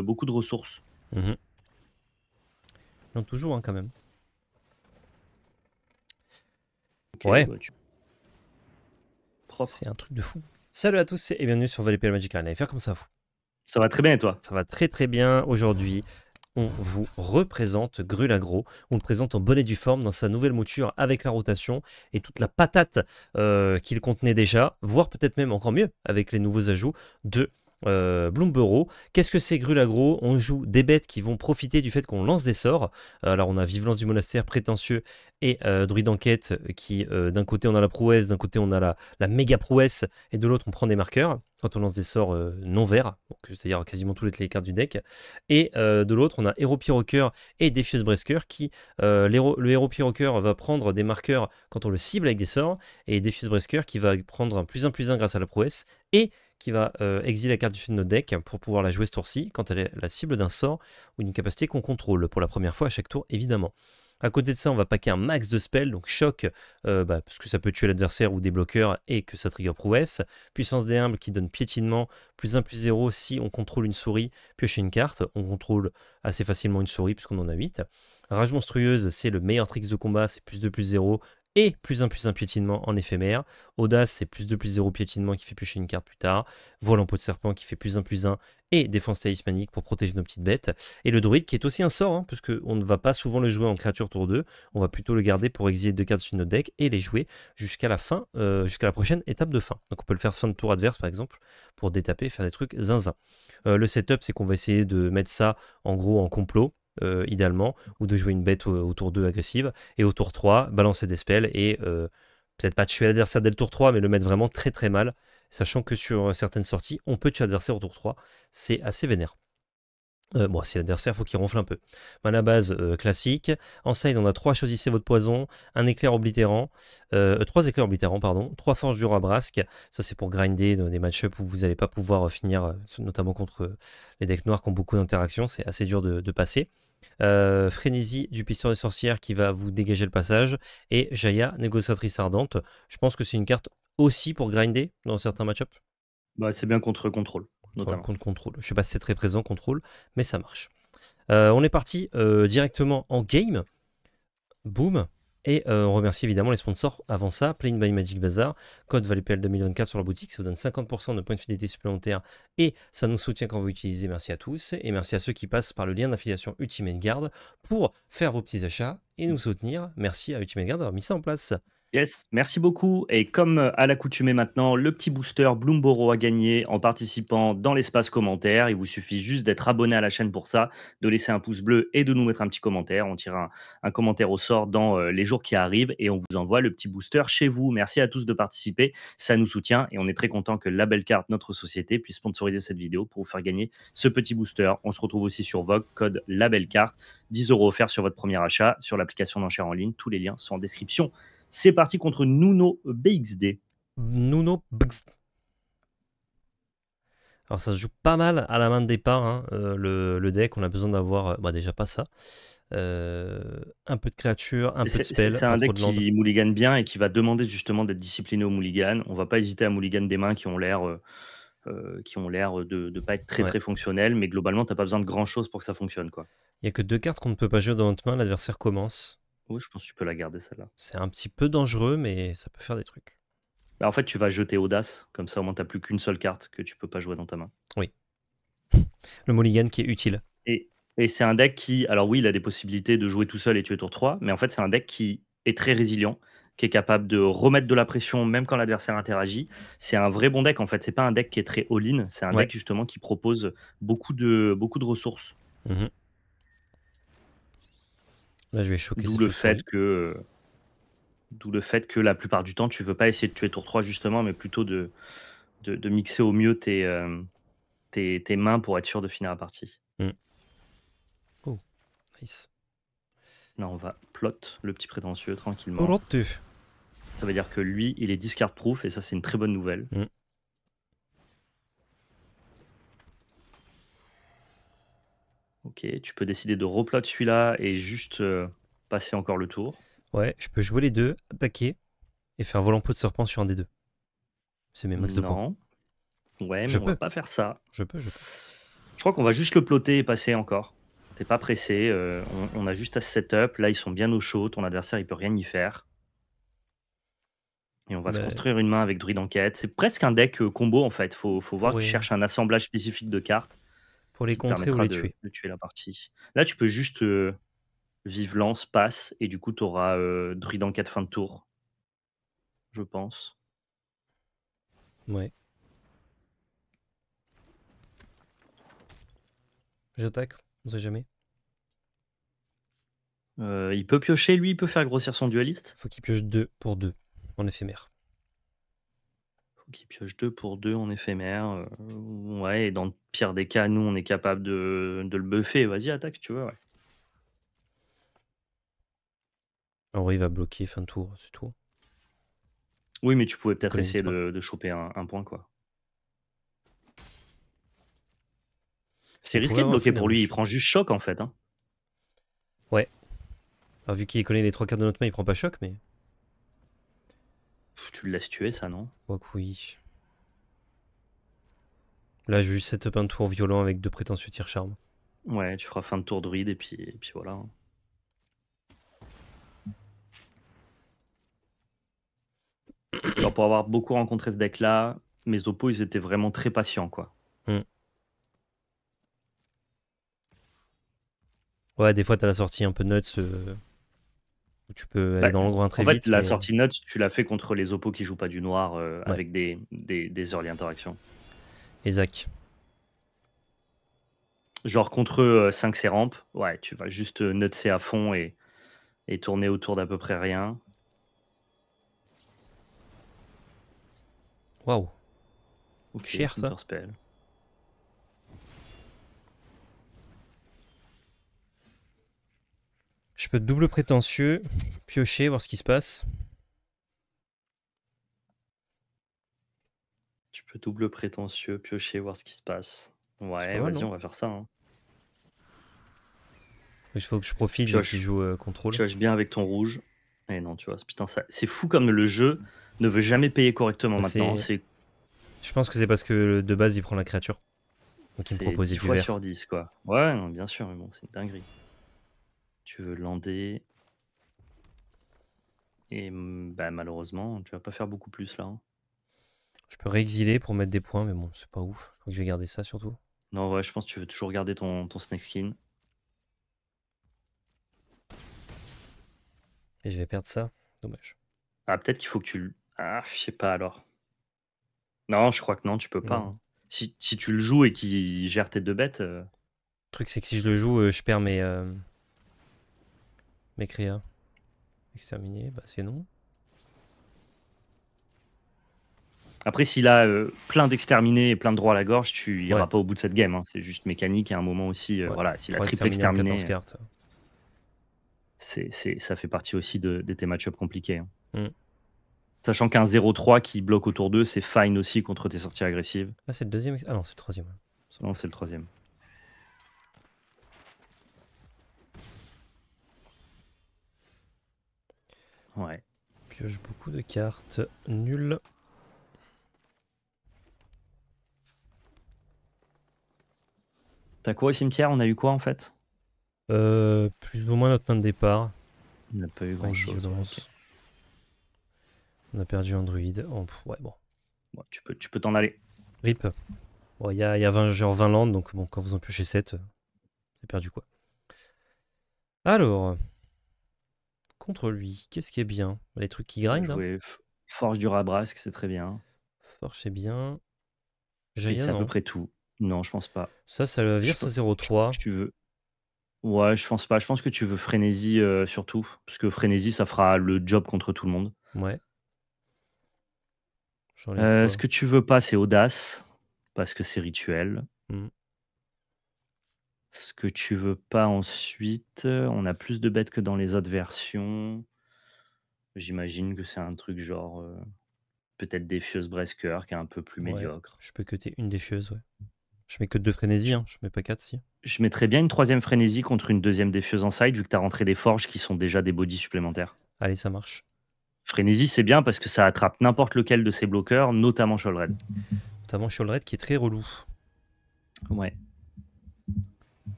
beaucoup de ressources. Mhm. Non, toujours hein, quand même. ouais. Bah, C'est un truc de fou. Salut à tous et bienvenue sur Valley Magic Arena. faire comme ça vous Ça va très bien et toi Ça va très très bien aujourd'hui. On vous représente Grulagro. On le présente en bonnet du forme dans sa nouvelle mouture avec la rotation et toute la patate euh, qu'il contenait déjà, voire peut-être même encore mieux avec les nouveaux ajouts de euh, Bloomborough. Qu'est-ce que c'est Grulagro On joue des bêtes qui vont profiter du fait qu'on lance des sorts. Alors on a Vivelance du monastère prétentieux et euh, Druide Druid d'enquête qui euh, d'un côté on a la prouesse, d'un côté on a la, la méga prouesse et de l'autre on prend des marqueurs quand on lance des sorts euh, non verts, c'est-à-dire quasiment tous les cartes du deck. Et de l'autre on a Héros et défius Bresker qui le Héros Piroqueur va prendre des marqueurs quand on le cible avec des sorts et Defuse Bresker qui va prendre un plus un plus un grâce à la prouesse et qui va euh, exiler la carte du sud de notre deck pour pouvoir la jouer ce tour-ci quand elle est la cible d'un sort ou d'une capacité qu'on contrôle pour la première fois à chaque tour évidemment. À côté de ça, on va packer un max de spells, donc choc, puisque euh, bah, parce que ça peut tuer l'adversaire ou des bloqueurs et que ça trigger prouesse. Puissance des humbles qui donne piétinement, plus 1, plus 0 si on contrôle une souris, piocher une carte. On contrôle assez facilement une souris puisqu'on en a 8. Rage monstrueuse, c'est le meilleur trick de combat, c'est plus 2, plus 0, et plus 1 plus 1 piétinement en éphémère. Audace, c'est plus 2 plus 0 piétinement qui fait piocher une carte plus tard. Vol en peau de serpent qui fait plus 1 plus 1 et défense talismanique pour protéger nos petites bêtes. Et le druide qui est aussi un sort, hein, puisqu'on ne va pas souvent le jouer en créature tour 2. On va plutôt le garder pour exiler deux cartes sur notre deck et les jouer jusqu'à la fin, euh, jusqu'à la prochaine étape de fin. Donc on peut le faire fin de tour adverse par exemple pour détaper, faire des trucs zinzin. Euh, le setup, c'est qu'on va essayer de mettre ça en gros en complot euh, idéalement, ou de jouer une bête au, tour 2 agressive, et au tour 3, balancer des spells et euh, peut-être pas tuer l'adversaire dès le tour 3, mais le mettre vraiment très très mal, sachant que sur euh, certaines sorties, on peut tuer l'adversaire au tour 3, c'est assez vénère. bon, si l'adversaire, faut qu'il ronfle un peu. Mana base classique. En side, on a 3 choisissez votre poison, un éclair oblitérant, 3 éclairs oblitérants, pardon, 3 forges du roi brasque. Ça, c'est pour grinder dans des match où vous n'allez pas pouvoir finir, notamment contre les decks noirs qui ont beaucoup d'interactions. C'est assez dur de passer. Euh, Frénésie du pisteur des sorcières qui va vous dégager le passage, et Jaya, négociatrice ardente. Je pense que c'est une carte aussi pour grinder dans certains match Bah, c'est bien contre contrôle. Notamment. Contre contrôle. Je sais pas si c'est très présent contrôle, mais ça marche. Euh, on est parti euh, directement en game. Boom. Et euh, on remercie évidemment les sponsors avant ça, Plain by Magic Bazaar, code ValéPL 2024 sur la boutique, ça vous donne 50% de points de fidélité supplémentaires et ça nous soutient quand vous utilisez. Merci à tous et merci à ceux qui passent par le lien d'affiliation Ultimate pour faire vos petits achats et nous soutenir. Merci à Ultimate Guard d'avoir mis ça en place. Yes, merci beaucoup. Et comme euh, à l'accoutumée maintenant, le petit booster Bloomboro a gagné en participant dans l'espace commentaire. Il vous suffit juste d'être abonné à la chaîne pour ça, de laisser un pouce bleu et de nous mettre un petit commentaire. On tire un, commentaire au sort dans euh, les jours qui arrivent et on vous envoie le petit booster chez vous. Merci à tous de participer. Ça nous soutient et on est très content que Labelle Carte, notre société, puisse sponsoriser cette vidéo pour vous faire gagner ce petit booster. On se retrouve aussi sur Vogue, code Labelle Carte, 10 euros offerts sur votre premier achat, sur l'application d'enchères en ligne. Tous les liens sont en description. C'est parti contre Nuno BXD. Nuno BXD. Alors ça se joue pas mal à la main de départ, hein, euh, le, deck, on a besoin d'avoir euh, bah, déjà pas ça. Euh, un peu de créature, un peu de spell. C'est un deck qui mulligan bien et qui va demander justement d'être discipliné au mulligan. On va pas hésiter à mulligan des mains qui ont l'air qui ont l'air de ne pas être très très fonctionnelles, mais globalement t'as pas besoin de grand chose pour que ça fonctionne quoi. Il n'y a que deux cartes qu'on ne peut pas jouer dans notre main, l'adversaire commence je pense que tu peux la garder celle-là. C'est un petit peu dangereux, mais ça peut faire des trucs. Bah, en fait, tu vas jeter Audace, comme ça au moins tu n'as plus qu'une seule carte que tu peux pas jouer dans ta main. Oui. Le mulligan qui est utile. Et, c'est un deck qui, alors oui, il a des possibilités de jouer tout seul et tuer tour 3, mais en fait, c'est un deck qui est très résilient, qui est capable de remettre de la pression même quand l'adversaire interagit. C'est un vrai bon deck en fait, c'est pas un deck qui est très all-in, c'est un deck justement qui propose beaucoup de, beaucoup de ressources. Mhm. Là, je vais choquer. D'où le fait que, d'où le fait que la plupart du temps, tu veux pas essayer de tuer tour 3 justement, mais plutôt de, de, mixer au mieux euh, tes, tes, mains pour être sûr de finir la partie. Hmm. Oh, nice. Là, on va plot le petit prétentieux tranquillement. Ça veut dire que lui, il est discard proof et ça, c'est une très bonne nouvelle. Hmm. Ok, tu peux décider de reploter celui-là et juste euh, passer encore le tour. Ouais, je peux jouer les deux, attaquer et faire volant pot de serpent sur un des deux. C'est mes max Ouais, mais on va pas faire ça. Je peux, je peux. Je crois qu'on va juste le plotter et passer encore. T'es pas pressé, euh, on, a juste à setup. Là, ils sont bien au chaud, ton adversaire, il peut rien y faire. Et on va se bah. construire une main avec druide enquête. C'est presque un deck euh, combo en fait. Faut, faut voir que tu cherches un assemblage spécifique de cartes. Pour les contrer ou les tuer. la partie. Là, tu peux juste vivre euh, vive lance, passe, et du coup, tu auras euh, en 4 fin de tour. Je pense. Ouais. J'attaque, on sait jamais. Euh, il peut piocher, lui, il peut faire grossir son dualiste. Faut qu'il pioche 2 pour 2 en éphémère qui pioche 2 pour 2 en éphémère. ouais, et dans le pire des cas, nous, on est capable de, le buffer. Vas-y, attaque si tu veux. Ouais. il va bloquer fin de tour, c'est tout. Oui, mais tu pouvais peut-être essayer de, choper un, point, quoi. C'est risqué de bloquer pour lui. Il prend juste choc, en fait. Hein. Ouais. Alors, ah, vu qu'il connaît les trois quarts de notre main, il prend pas choc, mais tu le laisses tuer, ça, non Je que oui. Là, j'ai eu cette up un tour violent avec deux prétentieux tirs charme. Ouais, tu feras fin de tour druide et puis, et puis voilà. Hein. Alors pour avoir beaucoup rencontré ce deck-là, mes oppos, ils étaient vraiment très patients, quoi. Hmm. Ouais, des fois, t'as la sortie un peu nuts. Euh, tu peux aller bah, dans l'endroit très vite. En fait, la euh, sortie notes, tu l'as fait contre les oppos qui jouent pas du noir euh, avec des, des, des, early interactions. Exact. Genre contre 5 C ramp, ouais, tu vas juste euh, nutser à fond et, tourner autour d'à peu près rien. Waouh. Ok, Cher ça. Je peux double prétentieux, piocher, voir ce qui se passe. Tu peux double prétentieux, piocher, voir ce qui se passe. Ouais, vas-y, on va faire ça. Hein. Il faut que je profite je joue euh, contrôle. bien avec ton rouge. Et eh non, tu vois, putain, ça... c'est fou comme le jeu ne veut jamais payer correctement maintenant. C'est... Je pense que c'est parce que euh, de base, il prend la créature. il me propose 10 fois sur 10, quoi. Ouais, non, bien sûr, mais bon, c'est une dinguerie tu veux lander. Et mm, bah, malheureusement, tu vas pas faire beaucoup plus là. Hein. Je peux réexiler pour mettre des points, mais bon, c'est pas ouf. Je crois que je vais garder ça surtout. Non, ouais, je pense que tu veux toujours garder ton, ton snake skin. Et je vais perdre ça. Dommage. Ah, peut-être qu'il faut que tu. le- Ah, je sais pas alors. Non, je crois que non, tu peux pas. Hein. Si, tu le joues et qu'il gère tes deux bêtes, euh. Le truc, c'est que si je le joue, euh, je perds mes, euh, m'écria. Exterminé, bah c'est non. Après, s'il a euh, plein d'exterminés et plein de droits à la gorge, tu iras pas au bout de cette game. Hein. C'est juste mécanique et à un moment aussi, euh, voilà, s'il a triple exterminé. Euh, c'est, ça fait partie aussi de, tes match compliqués. Hein. Mm. Sachant qu'un 0-3 qui bloque autour d'eux, c'est fine aussi contre tes sorties agressives. Ah, c'est le deuxième. Ah non, c'est le troisième. Non, c'est le troisième. Ouais. Pioche beaucoup de cartes. Nul. T'as quoi au cimetière On a eu quoi en fait euh, Plus ou moins notre point de départ. On n'a pas eu grand chose. On a perdu un druide. ouais, bon. tu peux tu peux t'en aller. RIP. Bon, il y a, 20, genre 20 landes, donc bon, quand vous en piochez 7, euh, t'as perdu quoi. Alors, contre lui, qu'est-ce qui est bien Les trucs qui grindent. Hein. Forge du Rabrasque, c'est très bien. Forge, c'est bien. J'ai à peu près tout. Non, je pense pas. Ça, ça le vire, ça 03. Tu veux. Ouais, je pense pas. Je pense que tu veux Frénésie euh, surtout. Parce que Frénésie, ça fera le job contre tout le monde. Ouais. Euh, ce que tu veux pas, c'est Audace. Parce que c'est rituel. Mmh. Ce que tu veux pas ensuite, on a plus de bêtes que dans les autres versions. J'imagine que c'est un truc genre peut-être défieuse Bresker qui est un peu plus médiocre. Je peux que une défieuse, ouais. Je mets que deux frénésies, hein. je mets pas quatre si. Je mettrais bien une troisième frénésie contre une deuxième défieuse en side vu que t'as rentré des forges qui sont déjà des bodies supplémentaires. Allez, ça marche. Frénésie, c'est bien parce que ça attrape n'importe lequel de ces bloqueurs, notamment Sholred. Notamment Sholred qui est très relou. Ouais.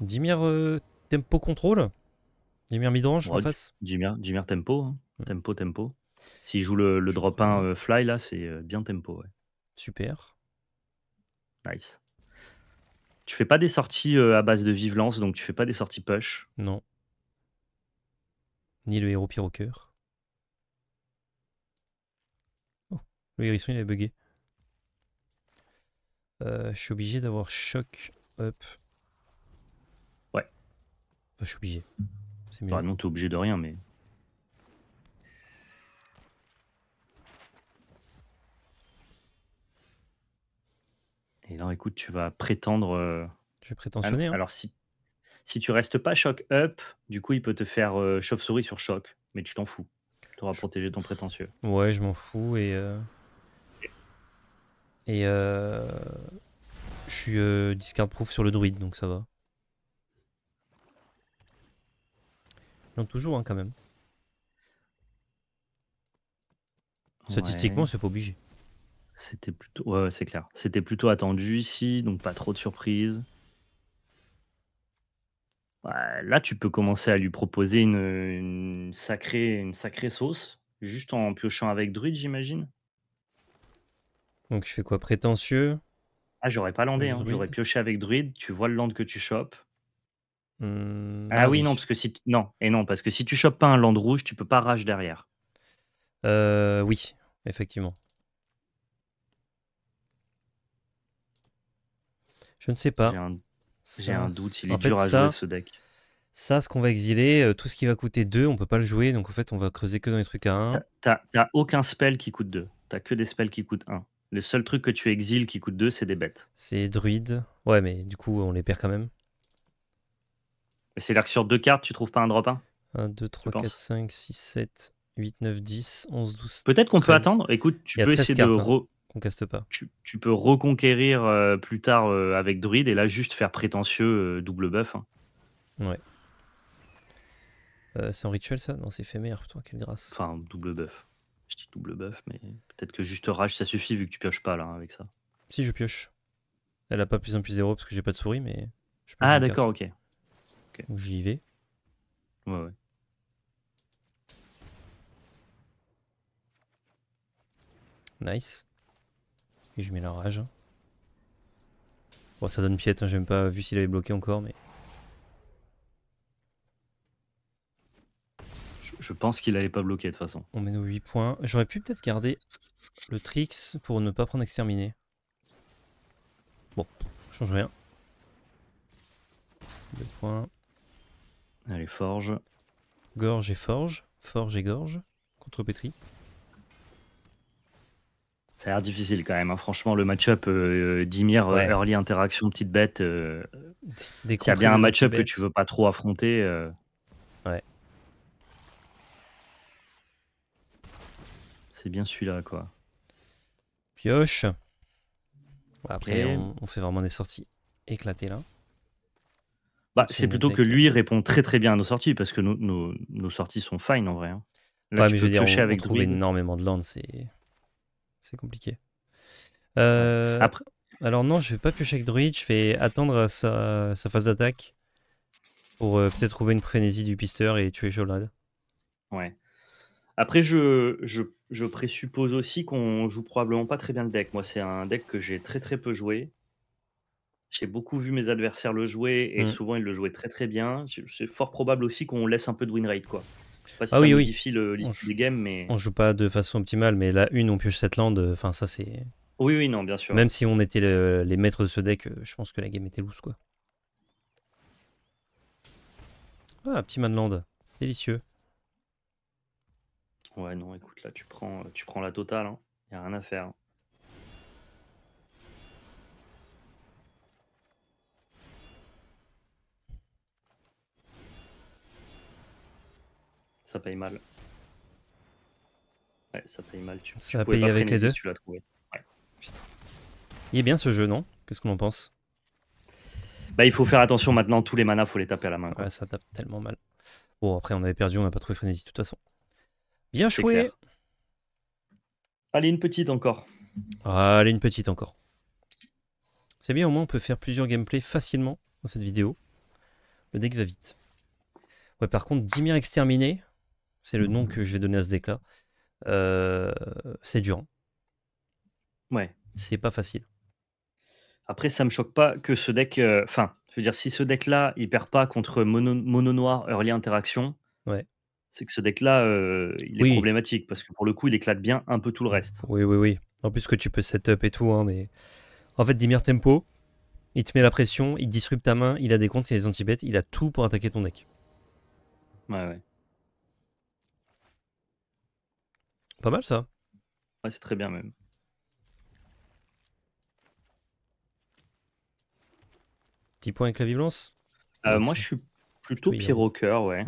Dimir euh, tempo contrôle Dimir midrange range en face Dimir, tempo, hein. tempo, tempo. S'il joue le, drop 1 euh, fly, là, c'est euh, bien tempo. Super. Nice. Tu fais pas des sorties à base de vive donc tu fais pas des sorties push. Non. Ni le héros cœur. Oh, le hérisson il est bugué. je suis obligé d'avoir choc up je suis obligé. C'est tu es obligé de rien, mais. Et là, écoute, tu vas prétendre. Euh, je vais prétentionner. Hein. Alors, si, si tu restes pas choc up, du coup, il peut te faire euh, chauve-souris sur choc, mais tu t'en fous. Tu auras protégé ton prétentieux. Ouais, je m'en fous et. Euh, et. Je suis discard proof sur le druide, donc ça va. Non, toujours hein, quand même. Statistiquement, c'est pas obligé. C'était plutôt, ouais, c'est clair. C'était plutôt attendu ici, donc pas trop de surprises. là, tu peux commencer à lui proposer une, sacrée, une sacrée sauce, juste en piochant avec druide, j'imagine. Donc je fais quoi Prétentieux Ah, j'aurais pas landé, hein. j'aurais pioché avec druide, tu vois le land que tu chopes. Mmh, ah, ah oui, non, parce que si non, et non, parce que si tu chopes pas un land rouge, tu peux pas rage derrière. Euh, oui, effectivement. Je ne sais pas. J'ai un... doute, il est dur à ça... ce deck. Ça, ce qu'on va exiler, euh, tout ce qui va coûter 2, on peut pas le jouer, donc en fait, on va creuser que dans les trucs à 1. T'as aucun spell qui coûte 2. T'as que des spells qui coûtent 1. Le seul truc que tu exiles qui coûte 2, c'est des bêtes. C'est druide. Ouais, mais du coup, on les perd quand même c'est là que sur deux cartes, tu trouves pas un drop 1 1, 2, 3, 4, 5, 6, 7, 8, 9, 10, 11, 12. Peut-être qu'on peut attendre. Écoute, tu peux essayer de. Hein. Re... qu'on caste pas. Tu, peux reconquérir euh, plus tard euh, avec Druid et là juste faire prétentieux euh, double buff. Hein. Ouais. c'est un rituel ça Non, c'est éphémère, toi, quelle grâce. Enfin, double buff. Je dis double buff, mais peut-être que juste rage ça suffit vu que tu pioches pas là hein, avec ça. Si, je pioche. Elle a pas plus 1 plus 0 parce que j'ai pas de souris, mais. ah, d'accord, ok. Où J'y vais. Ouais, ouais. Nice. Et je mets la rage. Hein. Bon, ça donne piète, hein. j'ai même pas vu s'il avait bloqué encore, mais. Je, pense qu'il allait pas bloquer de toute façon. On met nos 8 points. J'aurais pu peut-être garder le Trix pour ne pas prendre exterminé. Bon, change rien. 2 points. Allez, forge. Gorge et forge. Forge et gorge. Contre pétri. Ça a l'air difficile quand même. Hein. Franchement, le match-up euh, euh, Dimir, euh, early interaction, petite bête. Euh, S'il y a bien un match-up que tu veux pas trop affronter. Ouais. C'est bien celui-là, quoi. Pioche. Après, on fait vraiment des sorties éclatées là. Bah, c'est plutôt que lui répond très très bien à nos sorties parce que nos, sorties sont fine en vrai. Hein. Là, je veux on, avec énormément de land, c'est compliqué. Euh, alors non, je vais pas piocher avec Druid, je vais attendre euh, sa, phase d'attaque pour euh, peut-être trouver une frénésie du pisteur et tuer Jolad. Ouais. Après, je, je, je présuppose aussi qu'on joue probablement pas très bien le deck. Moi, c'est un deck que j'ai très très peu joué. J'ai beaucoup vu mes adversaires le jouer et mmh. souvent ils le jouaient très très bien. C'est fort probable aussi qu'on laisse un peu de win rate quoi. Je sais pas si ah le liste des games, mais on joue pas de façon optimale, mais là, une, on pioche cette land. Enfin, ça, c'est. oui, oui, non, bien sûr. Même si on était les maîtres de ce deck, euh, je pense que la game était loose, quoi. Ah, petit land, Délicieux. Ouais, non, écoute, là tu prends, tu prends la totale, hein. Y a rien à faire. Hein. Ça paye mal. Ouais, ça paye mal. Tu, ça paye avec les deux. tu Il est bien ce jeu, non Qu'est-ce qu'on en pense Bah, il faut faire attention maintenant. Tous les manas, faut les taper à la main. ça tape tellement mal. Bon, après, on avait perdu, on n'a pas trouvé Frenzy de toute façon. Bien joué. Allez, une petite encore. Allez, une petite encore. C'est bien, au moins on peut faire plusieurs gameplays facilement dans cette vidéo. Le deck va vite. Ouais, par contre, Dimir exterminé, c'est le nom mmh. que je vais donner à ce deck-là. Euh, c'est dur. Hein. Ouais. C'est pas facile. Après, ça me choque pas que ce deck. Euh, enfin, je veux dire, si ce deck-là, il perd pas contre mono, noir early interaction, ouais. c'est que ce deck-là, euh, il est problématique parce que pour le coup, il éclate bien un peu tout le reste. Oui, oui, oui. En plus, que tu peux setup et tout, hein, mais. En fait, Dimir Tempo, il te met la pression, il disrupte ta main, il a des comptes, il a des anti il a tout pour attaquer ton deck. Ouais, ouais. Pas mal ça. Ouais, c'est très bien même. Petit point avec la violence euh, Moi, je suis plutôt hein. Piroker, ouais.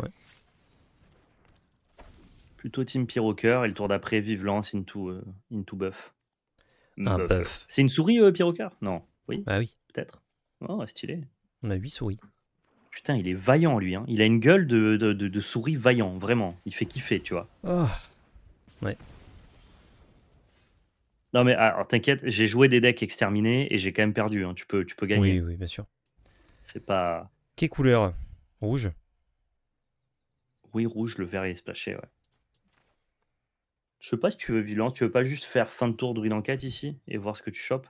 Plutôt team Piroker. et le tour d'après lance into, euh, into buff. Un buff. C'est une souris euh, Non. Oui. Bah oui. Peut-être. Oh, stylé. On a 8 souris. Putain, il est vaillant lui. Hein. Il a une gueule de, de, de souris vaillant, vraiment. Il fait kiffer, tu vois. Oh. Ouais. Non, mais alors t'inquiète, j'ai joué des decks exterminés et j'ai quand même perdu. Hein. Tu, peux, tu peux gagner. Oui, oui, bien sûr. C'est pas. Quelle couleur Rouge Oui, rouge, le vert est splashé, ouais. Je sais pas si tu veux violence, tu veux pas juste faire fin de tour druide enquête ici et voir ce que tu chopes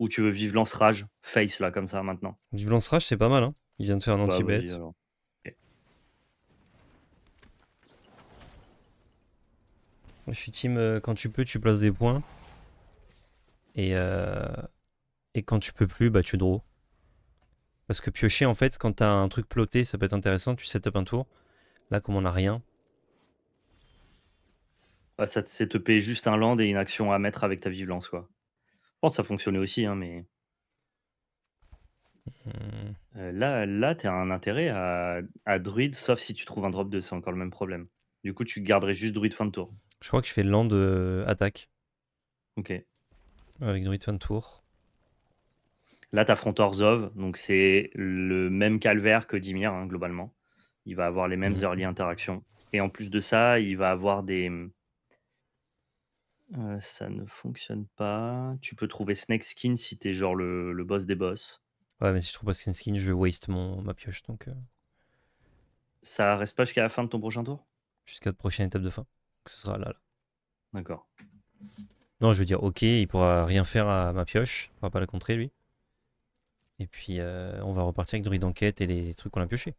Ou tu veux lance rage, face là comme ça maintenant Vivre Lance Rage, c'est pas mal. Hein. Il vient de faire un bah, anti-bet. Je suis team, euh, quand tu peux, tu places des points. Euh, et, quand tu peux plus, bah tu draws. Parce que piocher, en fait, quand t'as un truc ploté, ça peut être intéressant. Tu set up un tour. Là, comme on n'a rien. ça te payer juste un land et une action à mettre avec ta vivance. quoi. Je pense que ça fonctionnait aussi, hein, mais. Hmm. Euh, là, là tu as un intérêt à, à druide, sauf si tu trouves un drop 2, c'est encore le même problème. Du coup, tu garderais juste druide fin de tour. Je crois que je fais land de euh, attaque. Ok. Avec Druid de Tour. Là, t'affrontes Orzov, donc c'est le même calvaire que Dimir, hein, globalement. Il va avoir les mêmes mhm. early interactions. Et en plus de ça, il va avoir des. Euh, ça ne fonctionne pas. Tu peux trouver Snake Skin si t'es genre le, boss des boss. Ouais, mais si je trouve pas Snake Skin, je vais waste mon, ma pioche. Donc, euh. Ça reste pas jusqu'à la fin de ton prochain tour Jusqu'à la prochaine étape de fin ce sera là. D'accord. Non, je veux dire, ok, il pourra rien faire à ma pioche. Il pourra pas la contrer, lui. Et puis, euh, on va repartir avec druid enquête et les trucs qu'on a pioché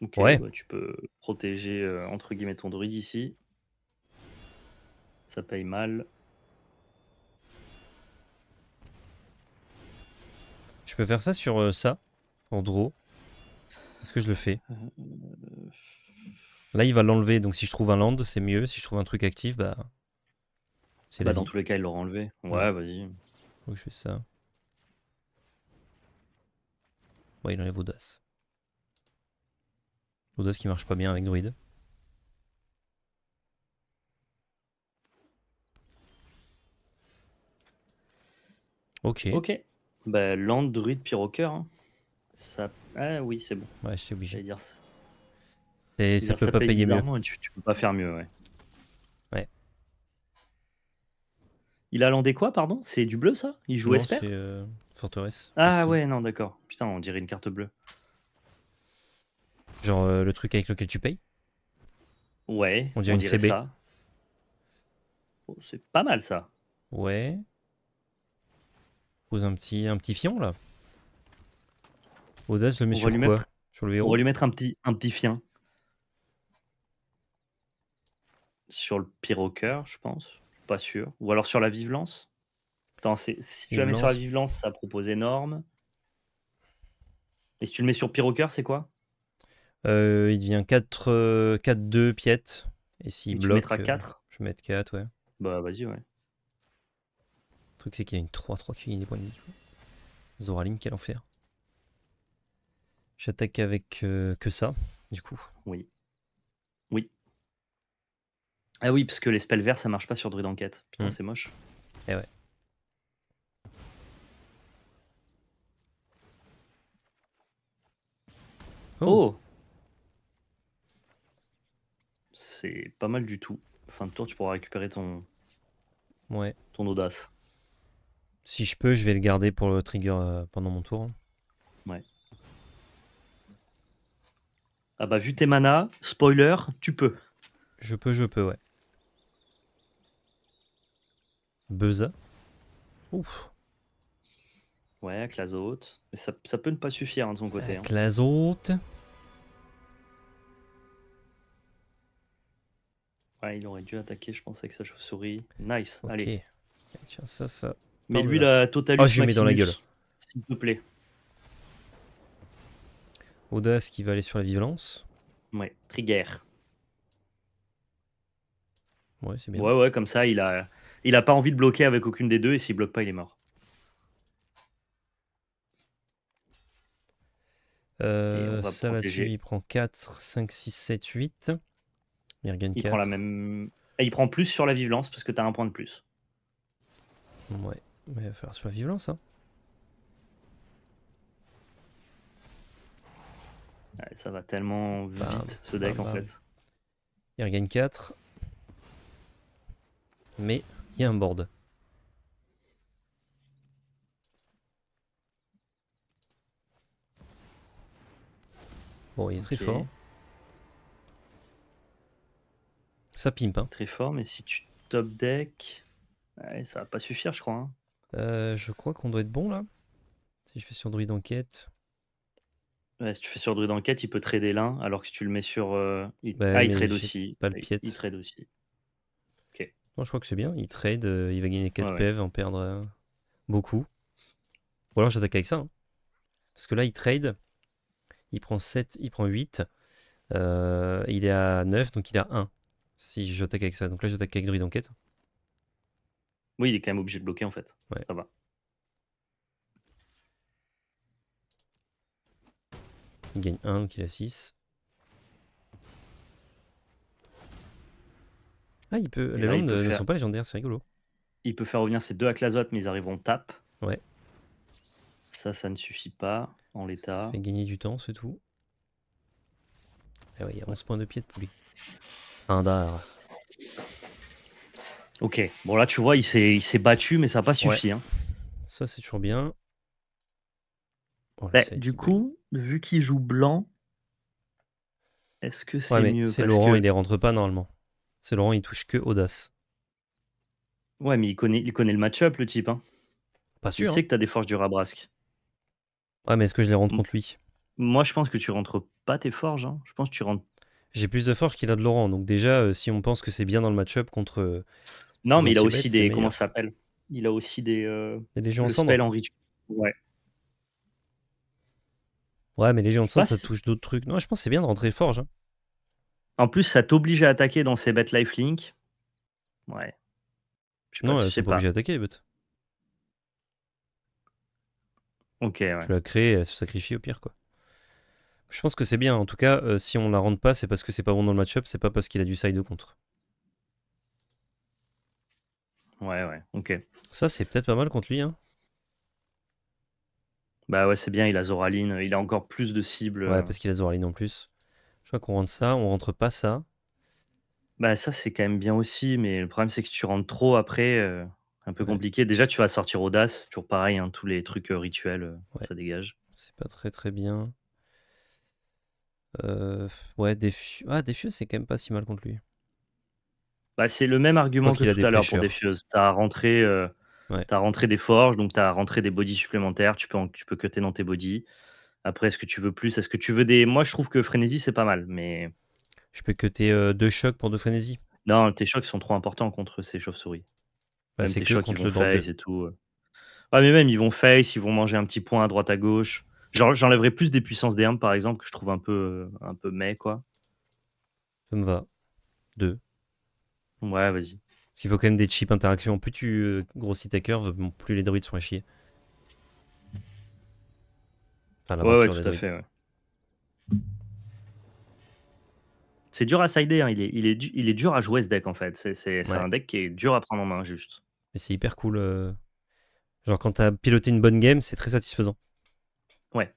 Ok. Bah, tu peux protéger, euh, entre guillemets, ton druide ici. Ça paye mal. Je peux faire ça sur euh, ça, en draw. Est-ce que je le fais euh, Là, il va l'enlever. Donc, si je trouve un land, c'est mieux. Si je trouve un truc actif, bah. C'est là bah, Dans tous les cas, il l'aura enlevé. Ouais, vas-y. Faut je fais ça. Ouais, il enlève Audace. Audace qui marche pas bien avec Druid. Ok. Ok. Bah, land, Druid au Hein. Ah oui, c'est bon. Ouais, je suis obligé. Dire ça. C'est, ça peut pas payer mieux. Tu, peux pas faire mieux, ouais. Ouais. Il a landé quoi, pardon C'est du bleu, ça Il joue Esper euh, Forteresse. Ah ouais, non, d'accord. Putain, on dirait une carte bleue. Genre euh, le truc avec lequel tu payes Ouais. On dirait une CB. Oh, c'est pas mal, ça. Ouais. Pose un petit, un petit fion, là je le on lui mettre... un petit, un petit fien. Sur le cœur, je pense. Pas sûr. Ou alors sur la vive lance. si tu la mets sur la vive lance, ça propose énorme. Et si tu le mets sur cœur, c'est quoi euh, Il devient 4-2 euh, Et s'il bloque. Tu mettre 4 Je vais mettre 4, ouais. Bah vas-y, ouais. Le truc, c'est qu'il a une 3-3 qui gagne des points de vie. Zoraline, quel enfer. J'attaque avec euh, que ça, du coup. Oui. Oui. Ah oui, parce que les spells verts, ça marche pas sur druid enquête. Putain, hmm. c'est moche. Eh ouais. Oh. oh C'est pas mal du tout. Fin de tour, tu pourras récupérer ton... Ouais. ton audace. Si je peux, je vais le garder pour le trigger euh, pendant mon tour. Hein. Ouais. Ah bah, vu tes manas, spoiler, tu peux. Je peux, je peux, ouais. Beza. Ouf. Ouais, Clazote. Mais ça, ça, peut ne pas suffire hein, de son côté. Hein. Ouais, il aurait dû attaquer, je pense, avec sa chauve-souris. Nice, allez. Tiens, ça, ça. Mais lui, la totalité. Oh, dans la gueule. S'il te plaît. Audace qui va aller sur la violence. Ouais, trigger. Ouais, c'est bien. Ouais, ouais, comme ça, il a, il a pas envie de bloquer avec aucune des deux, et s'il bloque pas, il est mort. Euh, ça là-dessus, il prend 4, 5, 6, 7, 8. Il il Prend la même... il prend plus sur la violence parce que tu as un point de plus. Ouais, mais il va falloir sur la violence. Hein. ça va tellement bah, vite ce bah, deck en bah, fait. Il regagne 4. Mais il y a un board. Bon, il est très fort. Ça pimpe. Hein. Très fort, mais si tu top deck, ça va pas suffire, je crois. Hein. Euh, je crois qu'on doit être bon là. Si je fais sur druide enquête si tu fais sur Druid enquête, il peut trader l'un, alors que si tu le mets sur. Euh, il... Bah, ah, il trade aussi. pas le Il, il trade aussi. Ok. Non, je crois que c'est bien. Il trade, euh, il va gagner 4 PV, e en perdre euh, beaucoup. Ou alors j'attaque avec ça. Hein. Parce que là, il trade. Il prend 7, il prend 8. il est à 9, donc il a 1. Si j'attaque avec ça. Donc là, j'attaque avec Druid Enquête. Oui, il est quand même obligé de bloquer en fait. Ouais. Ça va. Il gagne 1, donc il a 6. Ah, il peut. les landes ne sont pas légendaires, c'est rigolo. Il peut faire revenir ses deux Aklazotes, mais ils arriveront tape. Ouais. Ça, ça ne suffit pas en l'état. Ça, fait gagner du temps, c'est tout. Ah ouais, il y a 11 points de pied de poulet. Un dard. Ok, bon là tu vois, il s'est battu, mais ça n'a pas suffi. Hein. Ça c'est toujours bien. Oh, bah, du coup, vu qu'il joue blanc, est-ce que c'est mieux C'est Laurent, il les rentre pas normalement. C'est Laurent, il touche que Audace. Ouais, mais il connaît, il connaît le match-up, le type. Hein. Pas sûr. Il hein. que tu as des forges du Rabrasque. Ouais, mais est-ce que je les rentre contre lui Moi, je pense que tu rentres pas tes forges. Hein. Je pense que tu rentres. J'ai plus de forges qu'il a de Laurent. Donc, déjà, euh, si on pense que c'est bien dans le match-up contre. Euh, non, mais il a aussi des. Comment ça s'appelle Il a aussi des. Euh, des gens ensemble. en Ouais. Ouais, mais les géants de sang, ça touche d'autres trucs. Non, je pense c'est bien de rentrer forge. Hein. En plus, ça t'oblige à attaquer dans ces bêtes lifelink. Ouais. non, c'est pas obligé d'attaquer les bêtes. Ok, ouais. Tu la crées, elle se sacrifie au pire, quoi. Je pense que c'est bien. En tout cas, euh, si on la rentre pas, c'est parce que c'est pas bon dans le match-up, c'est pas parce qu'il a du side contre. Ouais, ouais, ok. Ça, c'est peut-être pas mal contre lui, hein. Bah ouais, c'est bien, il a Zoraline, il a encore plus de cibles. Ouais, euh. parce qu'il a Zoraline en plus. Je vois qu'on rentre ça, on rentre pas ça. Bah ça, c'est quand même bien aussi, mais le problème, c'est que tu rentres trop après, euh, un peu compliqué. Déjà, tu vas sortir Audace, toujours pareil, hein, tous les trucs euh, rituels, ça dégage. C'est pas très très bien. ouais, Défieux, ah, c'est quand même pas si mal contre lui. Bah, c'est le même argument que tout à l'heure pour Défieux. T'as rentré T'as rentré des forges, donc tu as rentré des bodies supplémentaires, tu peux, tu peux cutter dans tes bodies. Après, est-ce que tu veux plus Est-ce que tu veux des. Moi, je trouve que Frénésie, c'est pas mal, mais. Je peux cutter euh, deux chocs pour deux Frénésies Non, tes chocs sont trop importants contre ces chauves-souris. Bah, c'est que chocs, contre ils vont face et tout. Ouais, ah, mais même, ils vont face, ils vont manger un petit point à droite à gauche. J'enlèverais plus des puissances d'herbe, par exemple, que je trouve un peu, euh, un peu mais, quoi. Ça me va. Deux. Ouais, vas-y. Parce qu'il faut quand même des chips interactions. Plus tu euh, grossis ta curve, plus les druides sont à chier. ouais, ouais, tout à fait. C'est dur à sider, hein. il, est, il, est, dur à jouer ce deck en fait. C'est un deck qui est dur à prendre en main, juste. Mais c'est hyper cool. Euh. Genre, quand t'as piloté une bonne game, c'est très satisfaisant. Ouais.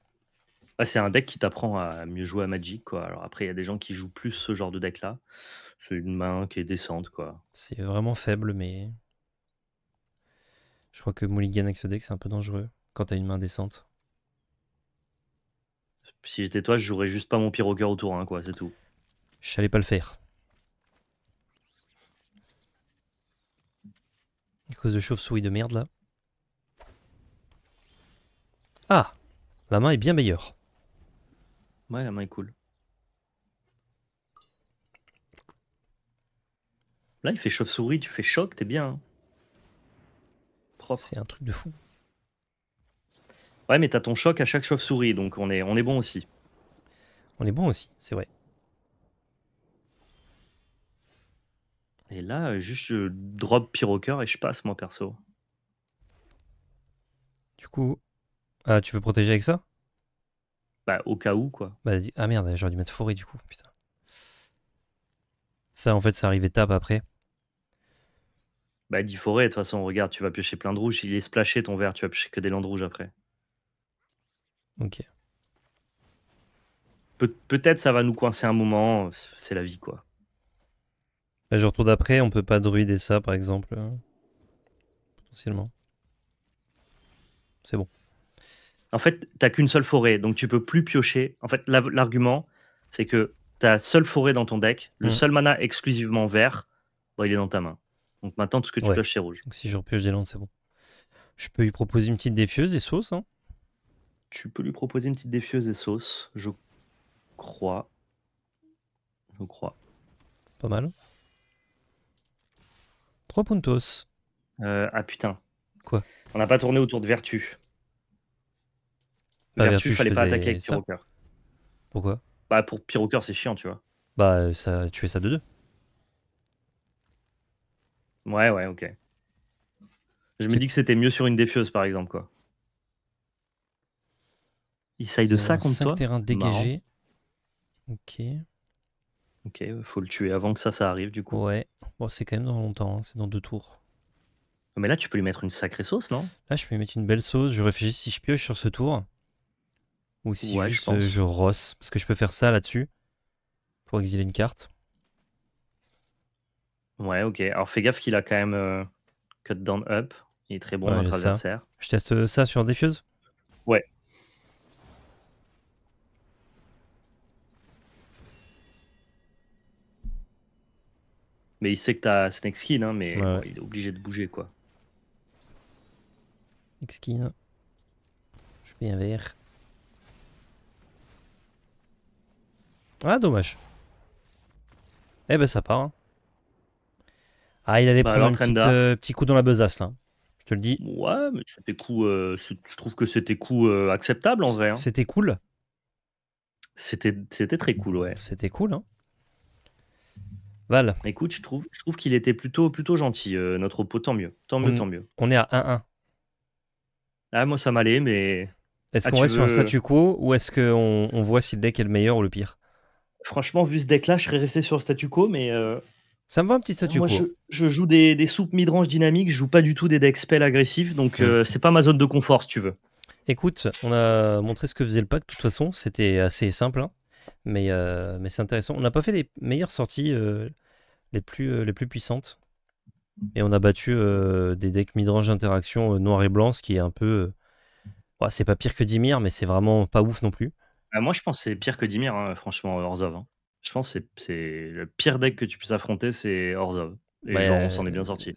Bah, c'est un deck qui t'apprend à mieux jouer à Magic. Quoi. Alors après, il y a des gens qui jouent plus ce genre de deck là c'est une main qui est décente, quoi. C'est vraiment faible, mais. Je crois que Mulligan avec ce deck, c'est un peu dangereux quand t'as une main décente. Si j'étais toi, je jouerais juste pas mon pire au tour hein, quoi, c'est tout. Je pas le faire. À cause de chauve-souris de merde, là. Ah La main est bien meilleure. Ouais, la main est cool. Là, il fait chauve-souris, tu fais choc, t'es bien. Hein. C'est un truc de fou. Ouais, mais t'as ton choc à chaque chauve-souris, donc on est, on est bon aussi. On est bon aussi, c'est vrai. Et là, juste je drop Pyrocoeur et je passe, moi perso. Du coup. Ah, tu veux protéger avec ça Bah, au cas où, quoi. Bah, ah merde, j'aurais dû mettre forêt du coup, putain. Ça, en fait, ça arrive étape après. Bah, dit forêt, de toute façon, regarde, tu vas piocher plein de rouges. Il est splashé ton vert tu vas piocher que des landes rouges après. Ok. Peut-être ça va nous coincer un moment, c'est la vie quoi. Bah, je retourne après, on peut pas druider ça par exemple. Euh, potentiellement. C'est bon. En fait, t'as qu'une seule forêt, donc tu peux plus piocher. En fait, l'argument, c'est que t'as seule forêt dans ton deck, le mmh. seul mana exclusivement vert, il est dans ta main. Donc maintenant, tout ce que tu ouais. pioches, c'est rouge. Donc si je repioche des landes, c'est bon. Je peux lui proposer une petite défieuse et sauce. Hein tu peux lui proposer une petite défieuse et sauce, je crois. Je crois. Pas mal. 3 puntos. Euh, ah putain. Quoi On n'a pas tourné autour de Vertu. Bah, vertu, fallait pas attaquer avec Pyrocoeur. Pourquoi Bah pour Pyrocoeur, c'est chiant, tu vois. Bah ça es ça de deux. Ouais, ouais, ok. Je me dis que c'était mieux sur une défieuse, par exemple, quoi. Il saille de ça contre toi. terrain dégagé. Ok. Ok, faut le tuer avant que ça, ça arrive, du coup. Ouais. Bon, c'est quand même dans longtemps, hein. c'est dans deux tours. Ah, mais là, tu peux lui mettre une sacrée sauce, non Là, je peux lui mettre une belle sauce. Je réfléchis si je pioche sur ce tour. Ou si je, euh, je rosse. Parce que je peux faire ça là-dessus. Pour exiler une carte. Ouais, ok. Alors fais gaffe qu'il a quand même euh, cut down up. Il est très bon, notre adversaire. Je teste euh, ça sur defuse Ouais. Mais il sait que t'as Snake Skin, hein, mais il est obligé de bouger, quoi. Snake Skin. Je vais bien Ah, dommage. Eh ben, ça part. Hein. Ah, il allait prendre un petit, coup dans la besace, là. Je te le dis. Ouais, mais c'était coup, euh, je trouve que c'était coup euh, acceptable en vrai. Hein. C'était cool. C'était, c'était très cool, ouais. C'était cool, hein. Val. Écoute, je trouve, je trouve qu'il était plutôt, plutôt gentil, euh, notre pot. Tant mieux. Tant mieux, tant mieux. On est à 1-1. Ah, moi, ça m'allait, mais. Est-ce ah, qu'on reste sur un statu quo ou est-ce qu'on on voit si le deck est le meilleur ou le pire Franchement, vu ce deck-là, je serais resté sur le statu quo, mais ça me va un petit statut Moi, Je, joue des, soupes soupes midrange dynamiques, je joue pas du tout des decks spell agressifs, donc mm. euh, c'est pas ma zone de confort si tu veux. Écoute, on a montré ce que faisait le pack, de toute façon, c'était assez simple, hein. mais, euh, mais c'est intéressant. On n'a pas fait les meilleures sorties, euh, les, plus, les plus puissantes, et on a battu des decks midrange interaction noir et blanc, ce qui est un peu. Bah, c'est pas pire que Dimir, mais c'est vraiment pas ouf non plus. Bah, moi, je pense que c'est pire que Dimir, hein, franchement, hors hein. Je pense que c'est le pire deck que tu puisses affronter, c'est Orzhov. Et genre, on s'en est bien euh, sorti.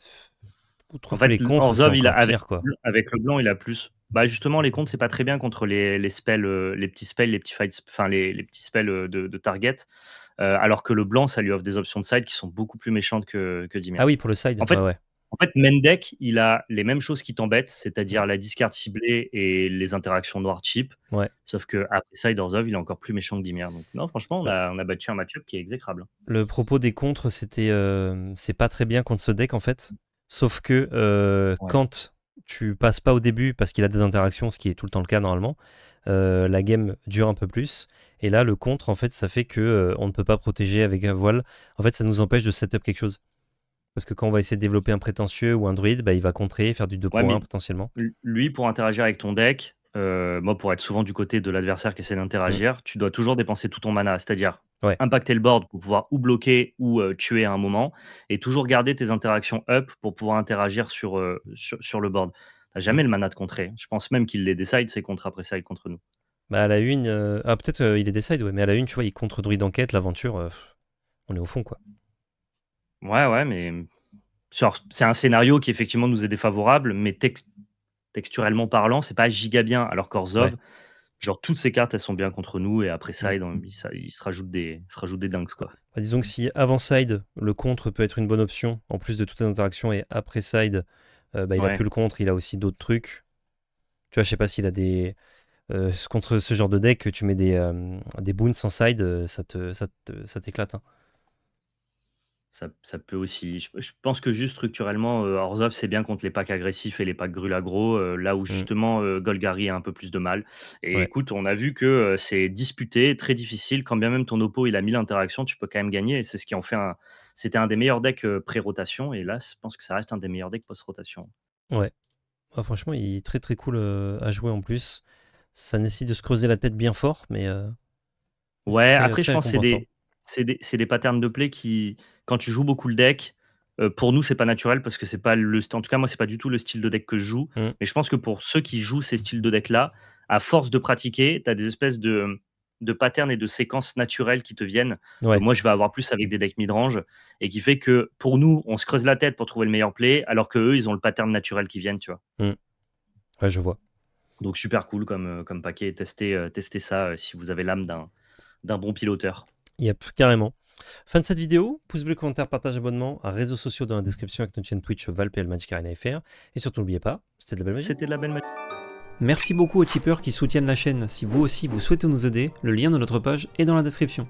En fait, les comptes, Orzhov, il a avec, quoi. avec le blanc, il a plus. Bah justement, les comptes, c'est pas très bien contre les, spells, euh, les petits spells, les petits fights, enfin les, petits spells euh, de, target. alors que le blanc, ça lui offre des options de side qui sont beaucoup plus méchantes que, que Dimir. Ah oui, pour le side. En fait, ouais. En fait, Mendek, il a les mêmes choses qui t'embêtent, c'est-à-dire la discard ciblée et les interactions noir cheap. Sauf que après ça, il est encore plus méchant que Dimir. Donc, non, franchement, on a, on a battu un match-up qui est exécrable. Le propos des contres, c'était euh, c'est pas très bien contre ce deck en fait. Sauf que euh, quand tu passes pas au début parce qu'il a des interactions, ce qui est tout le temps le cas normalement, euh, la game dure un peu plus. Et là, le contre, en fait, ça fait que on ne peut pas protéger avec un voile. En fait, ça nous empêche de setup quelque chose. Parce que quand on va essayer de développer un prétentieux ou un druide, bah, il va contrer, faire du 2 potentiellement. Lui, pour interagir avec ton deck, euh, moi, pour être souvent du côté de l'adversaire qui essaie d'interagir, mm. tu dois toujours dépenser tout ton mana, c'est-à-dire impacter le board pour pouvoir ou bloquer ou euh, tuer à un moment, et toujours garder tes interactions up pour pouvoir interagir sur, euh, sur, le board. T'as jamais mm. le mana de contrer. Je pense même qu'il les décide c'est contre après ça contre nous. Bah à la une, ah peut-être il les décide, mais à la une, tu vois, il contre druide enquête, l'aventure, on est au fond quoi. Ouais, ouais, mais mm, c'est un scénario qui effectivement nous est défavorable, mais texturellement parlant, c'est pas giga bien. Alors qu'Orzov, genre toutes ces cartes, elles sont bien contre nous, et après mm. side il, il se rajoute des, se rajoute des dunks quoi. Bah, disons que si avant side, le contre peut être une bonne option, en plus de toutes les interactions, et après side, euh, bah, il a plus le contre, il a aussi d'autres trucs. Tu vois, je sais pas s'il a des euh, contre ce genre de deck, tu mets des, euh, des boons sans side, ça te, ça t'éclate. Te, hein. Ça, peut aussi. Je, pense que juste structurellement, euh, c'est bien contre les packs agressifs et les packs Grulagro, agro euh, là où mmh. justement euh, Golgari a un peu plus de mal. Et écoute, on a vu que euh, c'est disputé, très difficile. Quand bien même ton oppo il a 1000 interactions, tu peux quand même gagner. Et c'est ce qui en fait un. C'était un des meilleurs decks pré-rotation. Et là, je pense que ça reste un des meilleurs decks post-rotation. Ouais. Ah, franchement, il est très très cool à jouer en plus. Ça nécessite de se creuser la tête bien fort, mais, Ouais, après, je pense que c'est des c'est des, patterns de play qui, quand tu joues beaucoup le deck, euh, pour nous, c'est pas naturel parce que c'est pas le. En tout cas, moi, c'est pas du tout le style de deck que je joue. Mmh. Mais je pense que pour ceux qui jouent ces styles de deck-là, à force de pratiquer, tu as des espèces de, de patterns et de séquences naturelles qui te viennent. Euh, moi, je vais avoir plus avec des decks range et qui fait que pour nous, on se creuse la tête pour trouver le meilleur play, alors que eux, ils ont le pattern naturel qui viennent, tu vois. Mmh. Ouais, je vois. Donc super cool comme, euh, comme paquet. Testez, testez ça si vous avez l'âme d'un bon piloteur plus carrément. Fin de cette vidéo, pouce bleu, commentaire, partage, abonnement, réseaux sociaux dans la description avec notre chaîne Twitch Valpl FR. Et surtout, n'oubliez pas, c'était de la belle magie. C'était de la belle magie. Merci beaucoup aux tipeurs qui soutiennent la chaîne. Si vous aussi vous souhaitez nous aider, le lien de notre page est dans la description.